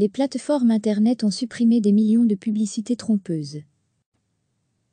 les plateformes Internet ont supprimé des millions de publicités trompeuses.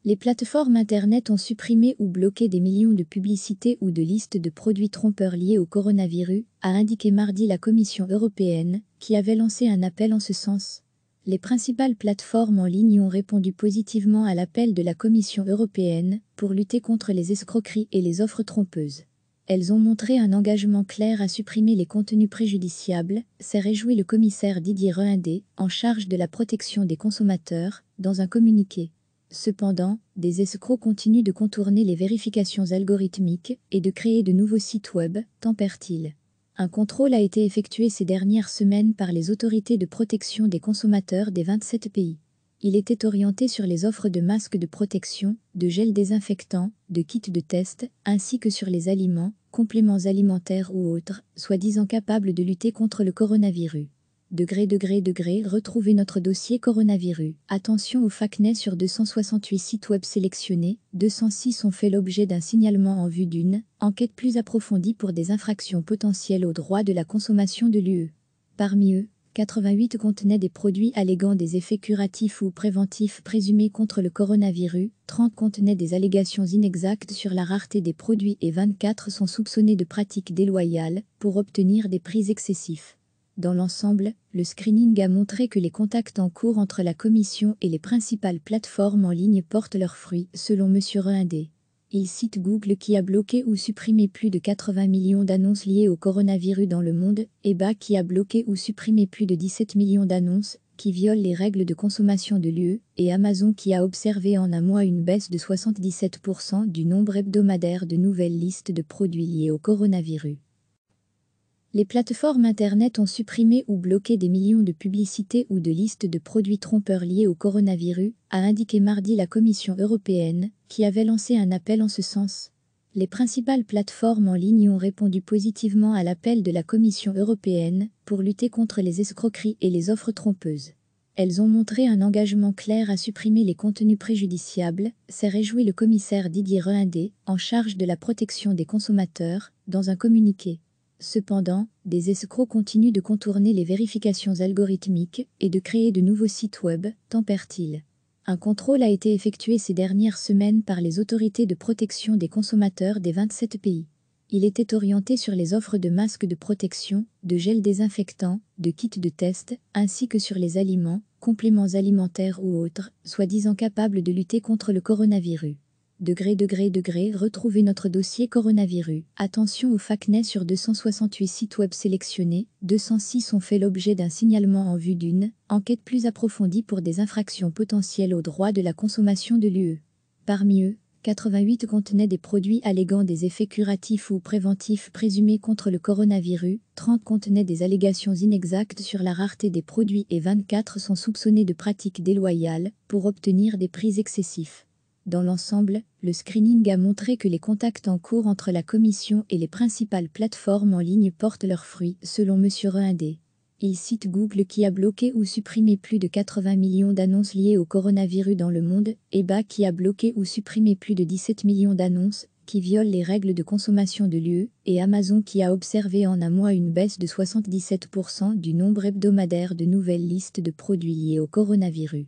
Les plateformes Internet ont supprimé ou bloqué des millions de publicités ou de listes de produits trompeurs liés au coronavirus, a indiqué mardi la Commission européenne, qui avait lancé un appel en ce sens. Les principales plateformes en ligne ont répondu positivement à l'appel de la Commission européenne pour lutter contre les escroqueries et les offres trompeuses elles ont montré un engagement clair à supprimer les contenus préjudiciables, s'est réjoui le commissaire Didier Reindé, en charge de la protection des consommateurs, dans un communiqué. Cependant, des escrocs continuent de contourner les vérifications algorithmiques et de créer de nouveaux sites web, tempère-t-il. Un contrôle a été effectué ces dernières semaines par les autorités de protection des consommateurs des 27 pays. Il était orienté sur les offres de masques de protection, de gel désinfectants, de kits de test, ainsi que sur les aliments, compléments alimentaires ou autres, soi-disant capables de lutter contre le coronavirus. Degré, degré, degré, retrouvez notre dossier coronavirus. Attention aux FACNET sur 268 sites web sélectionnés, 206 ont fait l'objet d'un signalement en vue d'une enquête plus approfondie pour des infractions potentielles au droit de la consommation de l'UE. Parmi eux, 88 contenaient des produits alléguant des effets curatifs ou préventifs présumés contre le coronavirus, 30 contenaient des allégations inexactes sur la rareté des produits et 24 sont soupçonnés de pratiques déloyales pour obtenir des prix excessifs. Dans l'ensemble, le screening a montré que les contacts en cours entre la Commission et les principales plateformes en ligne portent leurs fruits, selon M. Reindé. Il cite Google qui a bloqué ou supprimé plus de 80 millions d'annonces liées au coronavirus dans le monde, EBA qui a bloqué ou supprimé plus de 17 millions d'annonces qui violent les règles de consommation de l'UE, et Amazon qui a observé en un mois une baisse de 77% du nombre hebdomadaire de nouvelles listes de produits liés au coronavirus les plateformes Internet ont supprimé ou bloqué des millions de publicités ou de listes de produits trompeurs liés au coronavirus, a indiqué mardi la Commission européenne, qui avait lancé un appel en ce sens. Les principales plateformes en ligne ont répondu positivement à l'appel de la Commission européenne pour lutter contre les escroqueries et les offres trompeuses. Elles ont montré un engagement clair à supprimer les contenus préjudiciables, s'est réjoui le commissaire Didier Reindé, en charge de la protection des consommateurs, dans un communiqué. Cependant, des escrocs continuent de contourner les vérifications algorithmiques et de créer de nouveaux sites web, tempère-t-il. Un contrôle a été effectué ces dernières semaines par les autorités de protection des consommateurs des 27 pays. Il était orienté sur les offres de masques de protection, de gel désinfectants, de kits de test, ainsi que sur les aliments, compléments alimentaires ou autres, soi-disant capables de lutter contre le coronavirus. Degré, degré, degré, retrouvez notre dossier coronavirus. Attention au FACNET sur 268 sites web sélectionnés, 206 ont fait l'objet d'un signalement en vue d'une enquête plus approfondie pour des infractions potentielles au droit de la consommation de l'UE. Parmi eux, 88 contenaient des produits alléguant des effets curatifs ou préventifs présumés contre le coronavirus, 30 contenaient des allégations inexactes sur la rareté des produits et 24 sont soupçonnés de pratiques déloyales pour obtenir des prix excessifs. Dans l'ensemble, le screening a montré que les contacts en cours entre la Commission et les principales plateformes en ligne portent leurs fruits, selon M. Reindé. Il cite Google qui a bloqué ou supprimé plus de 80 millions d'annonces liées au coronavirus dans le monde, EBA qui a bloqué ou supprimé plus de 17 millions d'annonces qui violent les règles de consommation de l'UE, et Amazon qui a observé en un mois une baisse de 77% du nombre hebdomadaire de nouvelles listes de produits liés au coronavirus